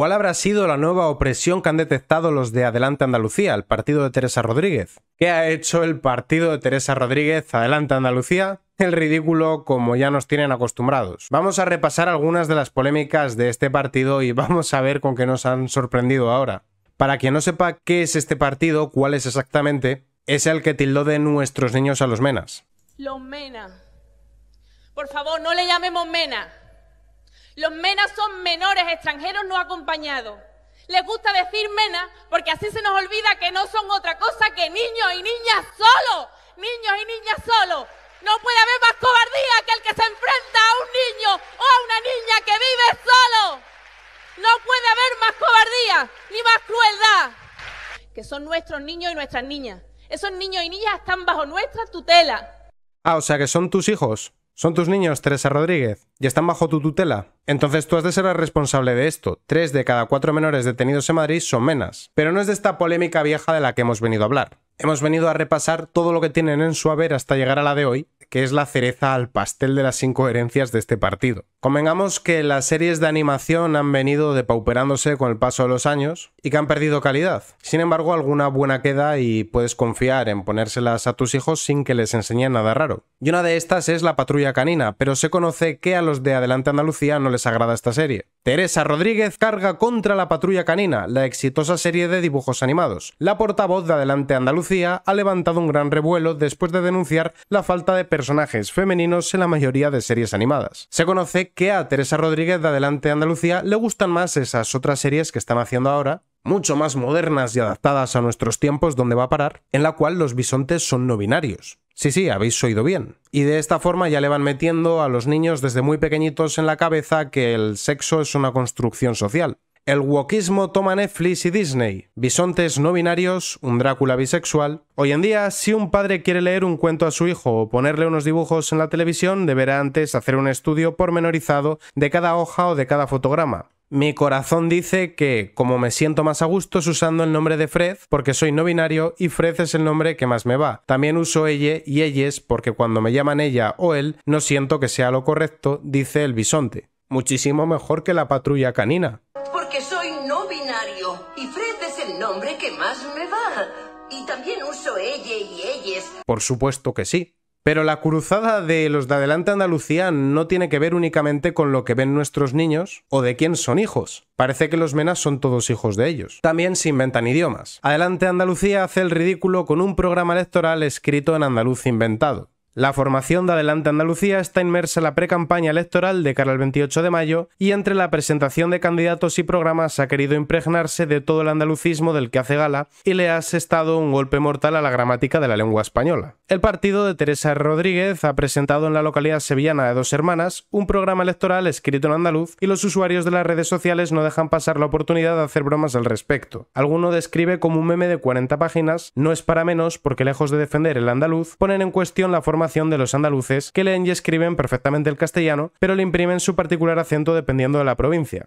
¿Cuál habrá sido la nueva opresión que han detectado los de Adelante Andalucía, el partido de Teresa Rodríguez? ¿Qué ha hecho el partido de Teresa Rodríguez Adelante Andalucía? El ridículo como ya nos tienen acostumbrados. Vamos a repasar algunas de las polémicas de este partido y vamos a ver con qué nos han sorprendido ahora. Para quien no sepa qué es este partido, cuál es exactamente, es el que tildó de nuestros niños a los menas. Los menas. Por favor, no le llamemos mena. Los menas son menores extranjeros no acompañados. Les gusta decir menas porque así se nos olvida que no son otra cosa que niños y niñas solos. Niños y niñas solos. No puede haber más cobardía que el que se enfrenta a un niño o a una niña que vive solo. No puede haber más cobardía ni más crueldad. Que son nuestros niños y nuestras niñas. Esos niños y niñas están bajo nuestra tutela. Ah, o sea que son tus hijos. Son tus niños, Teresa Rodríguez, y están bajo tu tutela. Entonces tú has de ser el responsable de esto. Tres de cada cuatro menores detenidos en Madrid son menas. Pero no es de esta polémica vieja de la que hemos venido a hablar. Hemos venido a repasar todo lo que tienen en su haber hasta llegar a la de hoy, que es la cereza al pastel de las incoherencias de este partido. Convengamos que las series de animación han venido depauperándose con el paso de los años y que han perdido calidad. Sin embargo, alguna buena queda y puedes confiar en ponérselas a tus hijos sin que les enseñen nada raro. Y una de estas es La Patrulla Canina, pero se conoce que a los de Adelante Andalucía no les agrada esta serie. Teresa Rodríguez carga contra la patrulla canina, la exitosa serie de dibujos animados. La portavoz de Adelante Andalucía ha levantado un gran revuelo después de denunciar la falta de personajes femeninos en la mayoría de series animadas. Se conoce que a Teresa Rodríguez de Adelante Andalucía le gustan más esas otras series que están haciendo ahora, mucho más modernas y adaptadas a nuestros tiempos donde va a parar, en la cual los bisontes son no binarios. Sí, sí, habéis oído bien. Y de esta forma ya le van metiendo a los niños desde muy pequeñitos en la cabeza que el sexo es una construcción social. El wokismo toma Netflix y Disney, bisontes no binarios, un Drácula bisexual. Hoy en día, si un padre quiere leer un cuento a su hijo o ponerle unos dibujos en la televisión, deberá antes hacer un estudio pormenorizado de cada hoja o de cada fotograma. Mi corazón dice que, como me siento más a gusto, usando el nombre de Fred porque soy no binario y Fred es el nombre que más me va. También uso ella y elles porque cuando me llaman ella o él no siento que sea lo correcto, dice el bisonte. Muchísimo mejor que la patrulla canina. Porque soy no binario y Fred es el nombre que más me va. Y también uso ella y elles. Por supuesto que sí. Pero la cruzada de los de Adelante Andalucía no tiene que ver únicamente con lo que ven nuestros niños o de quién son hijos. Parece que los menas son todos hijos de ellos. También se inventan idiomas. Adelante Andalucía hace el ridículo con un programa electoral escrito en andaluz inventado. La formación de Adelante Andalucía está inmersa en la precampaña electoral de cara al 28 de mayo y entre la presentación de candidatos y programas ha querido impregnarse de todo el andalucismo del que hace gala y le ha asestado un golpe mortal a la gramática de la lengua española. El partido de Teresa Rodríguez ha presentado en la localidad sevillana de Dos Hermanas un programa electoral escrito en andaluz y los usuarios de las redes sociales no dejan pasar la oportunidad de hacer bromas al respecto. Alguno describe como un meme de 40 páginas, no es para menos porque lejos de defender el andaluz, ponen en cuestión la forma de los andaluces que leen y escriben perfectamente el castellano, pero le imprimen su particular acento dependiendo de la provincia.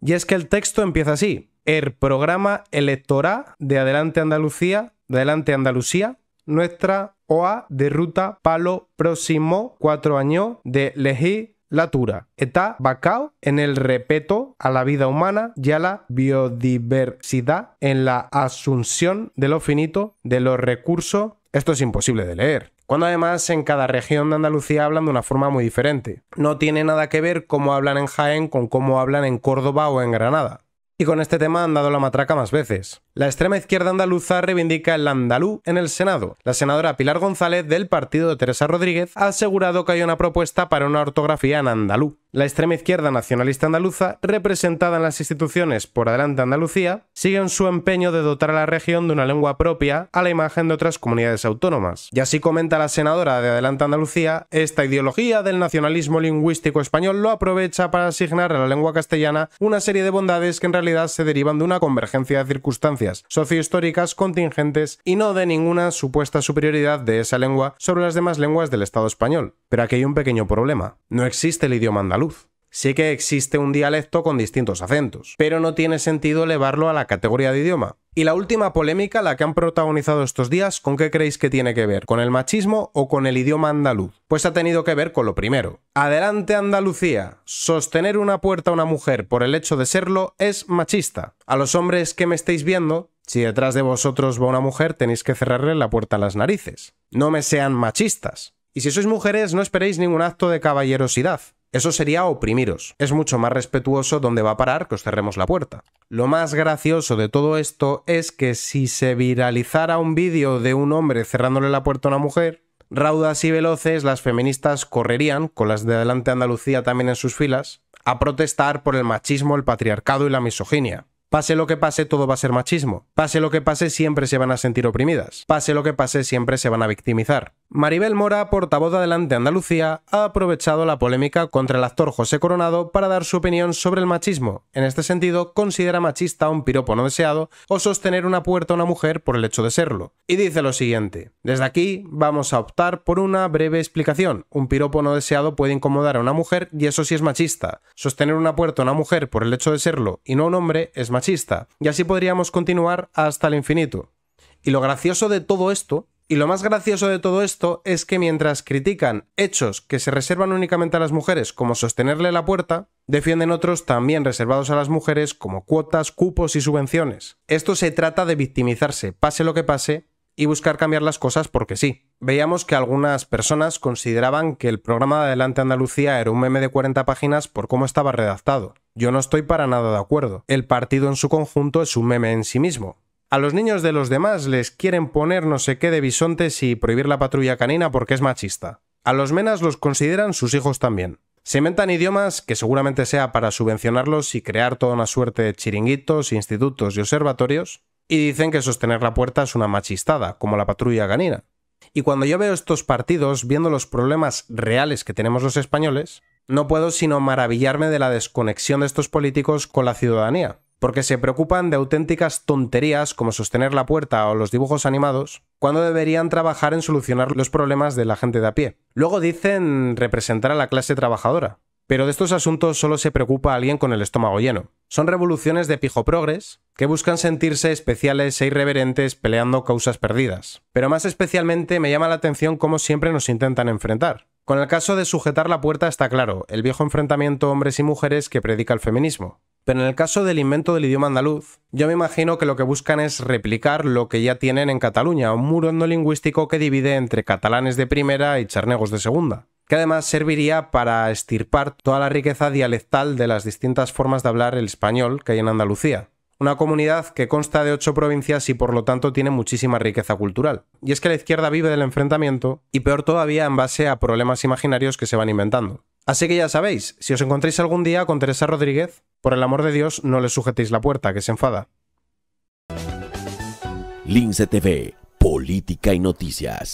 Y es que el texto empieza así: El er programa electoral de Adelante Andalucía, de Adelante Andalucía, nuestra OA de ruta palo próximo cuatro años de legislatura. Está bacao en el respeto a la vida humana y a la biodiversidad, en la asunción de lo finito, de los recursos. Esto es imposible de leer cuando además en cada región de Andalucía hablan de una forma muy diferente. No tiene nada que ver cómo hablan en Jaén con cómo hablan en Córdoba o en Granada. Y con este tema han dado la matraca más veces. La extrema izquierda andaluza reivindica el andalú en el Senado. La senadora Pilar González del partido de Teresa Rodríguez ha asegurado que hay una propuesta para una ortografía en andalú. La extrema izquierda nacionalista andaluza, representada en las instituciones por Adelante Andalucía, sigue en su empeño de dotar a la región de una lengua propia a la imagen de otras comunidades autónomas. Y así comenta la senadora de Adelante Andalucía, esta ideología del nacionalismo lingüístico español lo aprovecha para asignar a la lengua castellana una serie de bondades que en realidad se derivan de una convergencia de circunstancias sociohistóricas contingentes y no de ninguna supuesta superioridad de esa lengua sobre las demás lenguas del Estado español. Pero aquí hay un pequeño problema. No existe el idioma andaluz. Sí que existe un dialecto con distintos acentos, pero no tiene sentido elevarlo a la categoría de idioma, y la última polémica, la que han protagonizado estos días, ¿con qué creéis que tiene que ver? ¿Con el machismo o con el idioma andaluz? Pues ha tenido que ver con lo primero. Adelante Andalucía, sostener una puerta a una mujer por el hecho de serlo es machista. A los hombres que me estáis viendo, si detrás de vosotros va una mujer, tenéis que cerrarle la puerta a las narices. No me sean machistas. Y si sois mujeres, no esperéis ningún acto de caballerosidad. Eso sería oprimiros. Es mucho más respetuoso donde va a parar que os cerremos la puerta. Lo más gracioso de todo esto es que si se viralizara un vídeo de un hombre cerrándole la puerta a una mujer, raudas y veloces las feministas correrían, con las de adelante Andalucía también en sus filas, a protestar por el machismo, el patriarcado y la misoginia. Pase lo que pase, todo va a ser machismo. Pase lo que pase, siempre se van a sentir oprimidas. Pase lo que pase, siempre se van a victimizar. Maribel Mora, portavoz de Adelante Andalucía, ha aprovechado la polémica contra el actor José Coronado para dar su opinión sobre el machismo. En este sentido, considera machista un piropo no deseado o sostener una puerta a una mujer por el hecho de serlo. Y dice lo siguiente, desde aquí vamos a optar por una breve explicación. Un piropo no deseado puede incomodar a una mujer y eso sí es machista. Sostener una puerta a una mujer por el hecho de serlo y no a un hombre es machista. Y así podríamos continuar hasta el infinito. Y lo gracioso de todo esto y lo más gracioso de todo esto es que mientras critican hechos que se reservan únicamente a las mujeres, como sostenerle la puerta, defienden otros también reservados a las mujeres, como cuotas, cupos y subvenciones. Esto se trata de victimizarse, pase lo que pase, y buscar cambiar las cosas porque sí. Veíamos que algunas personas consideraban que el programa de Adelante Andalucía era un meme de 40 páginas por cómo estaba redactado. Yo no estoy para nada de acuerdo. El partido en su conjunto es un meme en sí mismo. A los niños de los demás les quieren poner no sé qué de bisontes y prohibir la patrulla canina porque es machista. A los menas los consideran sus hijos también. Se inventan idiomas que seguramente sea para subvencionarlos y crear toda una suerte de chiringuitos, institutos y observatorios, y dicen que sostener la puerta es una machistada, como la patrulla canina. Y cuando yo veo estos partidos, viendo los problemas reales que tenemos los españoles, no puedo sino maravillarme de la desconexión de estos políticos con la ciudadanía, porque se preocupan de auténticas tonterías como sostener la puerta o los dibujos animados, cuando deberían trabajar en solucionar los problemas de la gente de a pie. Luego dicen representar a la clase trabajadora, pero de estos asuntos solo se preocupa alguien con el estómago lleno. Son revoluciones de pijo progres que buscan sentirse especiales e irreverentes peleando causas perdidas. Pero más especialmente me llama la atención cómo siempre nos intentan enfrentar. Con el caso de sujetar la puerta está claro, el viejo enfrentamiento hombres y mujeres que predica el feminismo. Pero en el caso del invento del idioma andaluz, yo me imagino que lo que buscan es replicar lo que ya tienen en Cataluña, un muro no lingüístico que divide entre catalanes de primera y charnegos de segunda, que además serviría para estirpar toda la riqueza dialectal de las distintas formas de hablar el español que hay en Andalucía una comunidad que consta de ocho provincias y por lo tanto tiene muchísima riqueza cultural. Y es que la izquierda vive del enfrentamiento y peor todavía en base a problemas imaginarios que se van inventando. Así que ya sabéis, si os encontréis algún día con Teresa Rodríguez, por el amor de Dios, no le sujetéis la puerta, que se enfada. Política y Noticias.